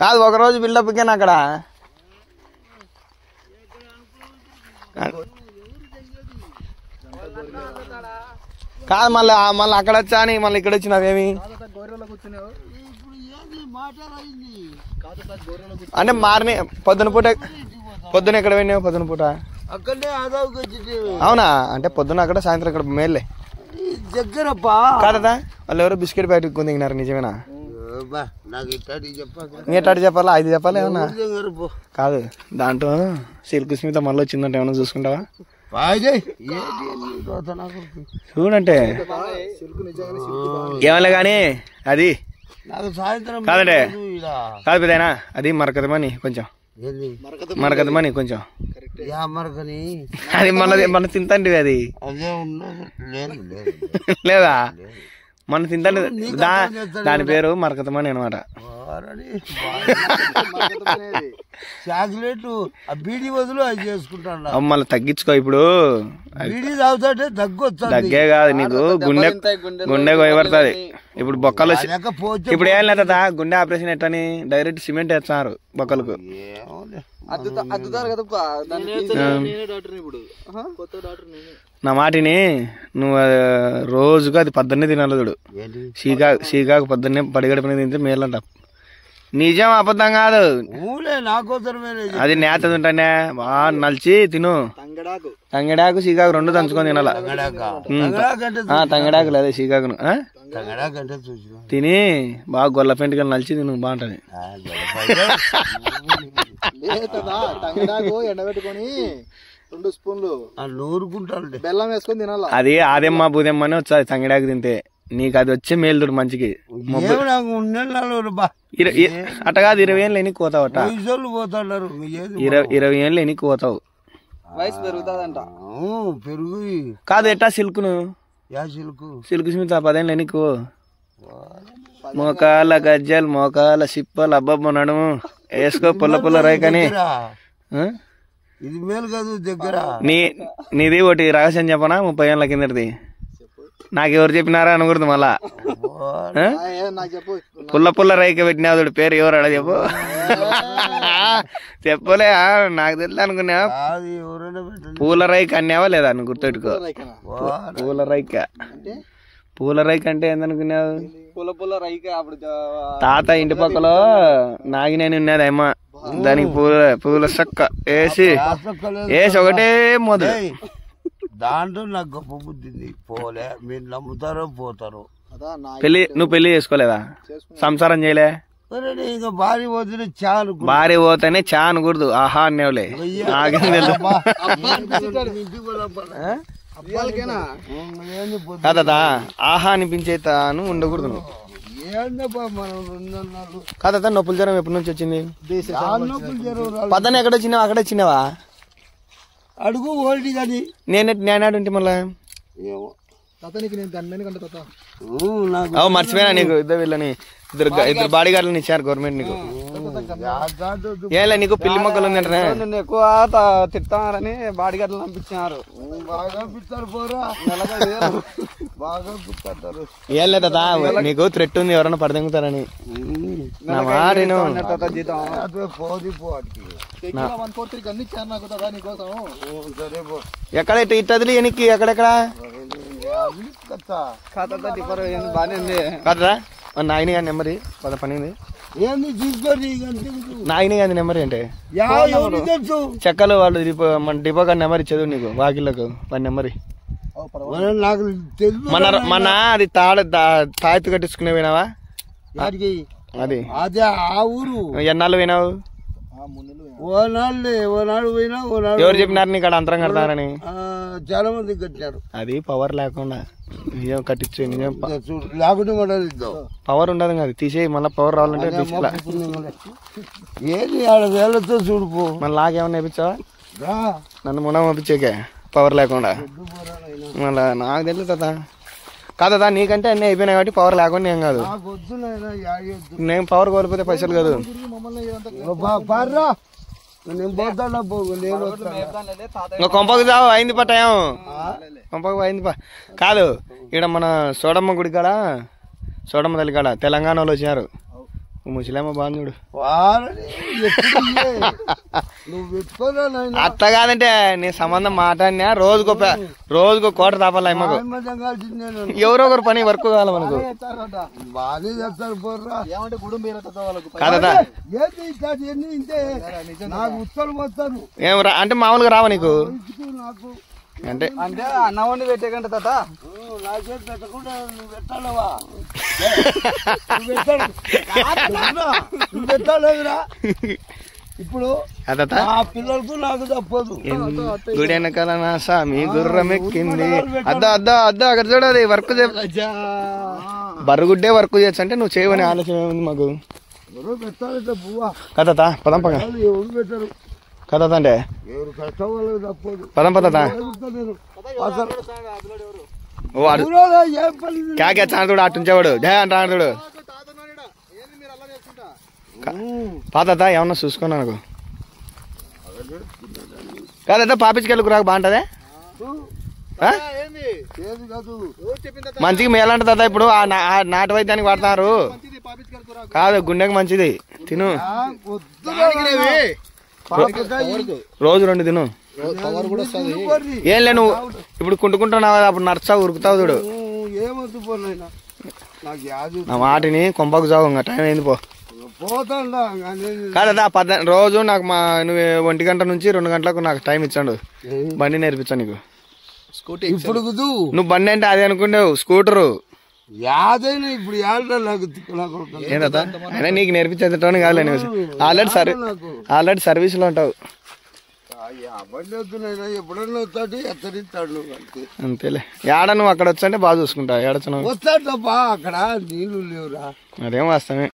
కాదు ఒకరోజు బిల్డప్కేనా అక్కడ కాదు మళ్ళీ మళ్ళీ అక్కడ వచ్చా అని మళ్ళీ ఇక్కడ వచ్చినావేమి అంటే మారిన పొద్దున పూట పొద్దున ఎక్కడ పోయినావు పొద్దున పూట అవునా అంటే పొద్దున అక్కడ సాయంత్రం ఇక్కడ మేల్లే దగ్గరప్పా వాళ్ళు ఎవరో బిస్కెట్ ప్యాకెట్ కొని తిన్నారు నిజమేనా ఎట్టాడు చెప్పాలా ఐదు చెప్పాలి ఏమన్నా కాదు దాంట్లో సిల్క్ స్మిత మళ్ళీ వచ్చిందంటే ఏమన్నా చూసుకుంటావా చూడంటే ఏమన్నా కానీ అది కాదంటే కాదు పెదైనా అది మరకదమని కొంచెం మరకదమని కొంచెం అది మన మన తింతంటివి అది లేదా మన తింటలేదు దా దాని పేరు మరకతమని అనమాట చాక్లెట్ ఆ బీడీ బదులు అది చేసుకుంటాను మళ్ళీ తగ్గించుకో ఇప్పుడు బీడీ తాగుతాటే తగ్గొచ్చు తగ్గే కాదు నీకు గుండె గుండె కొయ్యబడుతుంది ఇప్పుడు బొక్కలు ఇప్పుడు ఏం లేదా గుండె ఆపరేషన్ ఎట్టని డైరెక్ట్ సిమెంట్ వేస్తున్నారు బొక్కలకు నా మాటిని నువ్వు రోజుగా అది పొద్దున్నే తినాలదుడు సీకాకు సీకాకు పొద్దున్నే పడిగడిపిన తింటే మేలంట నిజం అబద్ధం కాదు అది నేతది ఉంటానే బా నలిచి తిను తంగడాకు సీకాకు రెండు తంచుకొని తినాల తంగడాకులు లేదా సీకాకును తిని బాగా గొల్ల పెంట్ కానీ నలిచి తిను బాగుంటది ఎండబెట్టుకొని రెండు స్పూన్లు బెల్లం వేసుకొని తినాలి అది ఆదెమ్మ బుదెమ్మ అని వచ్చాది తంగిడాకు తింటే నీకు అది వచ్చే మేలు చూడు మంచికి అట్ట కాదు ఇరవై ఏళ్ళు ఎన్ని పోతావు అట్ట ఇరవై ఇరవై ఏళ్ళు ఎన్ని పోతావు వయసు పెరుగుతుందంట పెరుగు కాదు ఎట్టా సిల్క్ ను సిల్కు స్మిత పదేళ్ళు నీకు మోకాల గజ్జలు మోకాల సిప్పలు అబ్బబ్బ నడుము వేసుకో పుల్ల పుల్ల రాయి కానీ దగ్గర నీ నీది ఒకటి రహస్యం చెప్పనా ముప్పై ఏళ్ళ నాకు నాకెవరు చెప్పినారా అనకూడదు మళ్ళా పుల్ల పుల్ల రైక పెట్టినా అతడు పేరు ఎవరు అడ చెప్పు చెప్పలే నాకు తెలియదు అనుకున్నా పూల రైక అన్నావా లేదా అని గుర్తుపెట్టుకో పూల రైక పూల రైక అంటే ఏందనుకున్నావు తాత ఇంటి పక్కలో నాగినేని ఉన్నది అమ్మ దానికి పూల పూల చక్క వేసి వేసి ఒకటే మొదలు దాంట్లో నాకు గొప్ప బుద్ధి పోలే మీరు నమ్ముతారో పోతారో పెళ్లి నువ్వు పెళ్లి చేసుకోలేదా సంసారం చేయలే భారీ పోతే చాలు భారీ పోతేనే చాను కూడదు ఆహా అనేవలే కదా ఆహా తాను ఉండకూడదు నువ్వు కాదా నొప్పుల జ్వరం ఎప్పటి నుంచి వచ్చింది పదని ఎక్కడ వచ్చినావా అక్కడ వచ్చినావా అడుగు ఓల్డ్ కానీ నేనే నేనాడు మళ్ళా మర్చిపోయా మర్చిపోయినా నీకు ఇద్దరు వీళ్ళని ఇద్దరు ఇద్దరు బాడీ గార్డులను ఇచ్చారు గవర్నమెంట్ నీకు ఏలే నీకు పిల్లి మొక్కలు నిన్ను ఎక్కువ తిట్టారని బాడీ గార్డులు పంపించారు ఏ నీకు థ్రెట్ ఉంది ఎవరైనా పడదెంగుతారని నా ఎక్కడ ఇట్టదిలి ఎనికి ఎక్కడెక్కడ నెంబర్ నెంబర్ చెక్కలు వాళ్ళు మన డిపో గారి నెంబర్ ఇచ్చేది నీకు వాకిళ్ళకు పని నెంబర్ మన మన అది తాడ తాయత్తు కట్టించుకునే వినావా అది అదే ఆ ఊరు ఎన్నాళ్ళు వినావు ఎవరు చెప్పినారు ఇక్కడ అంతరం కడతారని చాలా మంది కట్టారు అది పవర్ లేకుండా నిజం కట్టించు నిజం లేకుండా పవర్ ఉండదు కాదు తీసేయి మళ్ళీ పవర్ రావాలంటే తీసుకోలే ఏది వేళ్ళతో చూడుపు మళ్ళీ లాగేమన్నా వేయించావా నన్ను మున పంపించాకే పవర్ లేకుండా మళ్ళీ నాకు తెలియదు కదా కాదా నీకంటే అన్నీ అయిపోయినాయి కాబట్టి పవర్ లేకుండా ఏం కాదు నేను పవర్ కోల్పోతే పైసలు కాదు ఇంకా కొంపకు చావు అయింది పట్టాయం కొంపకు అయింది పా కాదు ఇక్కడ మన సోడమ్మ గుడి కాడ సోడమ్మ తల్లి కాడ తెలంగాణలో వచ్చినారు ముసలమ్మ బాగుంది అత్త కాదంటే నీ సంబంధం మాట్లాడినా రోజుకు రోజుకు కోట తాపాలి అమ్మకు ఎవరో ఒకరు పని వర్క్ కావాలి మనకు కాదా అంటే మామూలుగా రావా నీకు అంటే అంటే అన్నవాడిని పెట్టే కంటే తాత నా చేతి ఇప్పుడు పిల్లలకు నాకు తప్పదు గుడి వెనకాల నా స్వామి గుర్రం ఎక్కింది అద్దా అద్దా అద్దా అక్కడ చూడాలి వర్క్ బరుగుడ్డే వర్క్ చేయొచ్చు అంటే నువ్వు చేయవని ఆలోచన ఏముంది మాకు కదా పదం పగ కదా అంటే పదం పదా ఓ వాడు కాకే చాణతుడు అట్టుంచేవాడు జయ అంటాడు పాత ఏమన్నా చూసుకున్నా నాకు కాదైతే పాపించుకెళ్ళకు రాక బాగుంటుందే మంచిగా మేలంట తాత ఇప్పుడు ఆ నాటు వైద్యానికి వాడతారు కాదు గుండెకి మంచిది తిను రోజు రెండు తిను ఏం లే నువ్వు ఇప్పుడు కుంటుకుంటున్నావు అప్పుడు నడుస్తావు ఉరుకుతావు చూడు నా వాటిని కొంపకు చావు ఇంకా టైం అయింది పో కాదదా పద్ద రోజు నాకు మా నువ్వు ఒంటి గంట నుంచి రెండు గంటలకు నాకు టైం ఇచ్చాడు బండి నేర్పించా నీకు స్కూటర్ ఇప్పుడు నువ్వు బండి అంటే అదే అనుకున్నావు స్కూటరు యాదైనా ఇప్పుడు ఏంటా అయినా నీకు నేర్పించేటోని కాదులే ఆల్రెడీ సర్వీస్ ఆల్రెడీ సర్వీస్లో ఉంటావు ఎప్పుడన్నా వస్తాడు అంతేలే ఏడ నువ్వు అక్కడ వచ్చంటే బాగా చూసుకుంటా ఏడచను వస్తాడబ్బా అక్కడ నీళ్లు లేవురా అదేం వాస్తవమే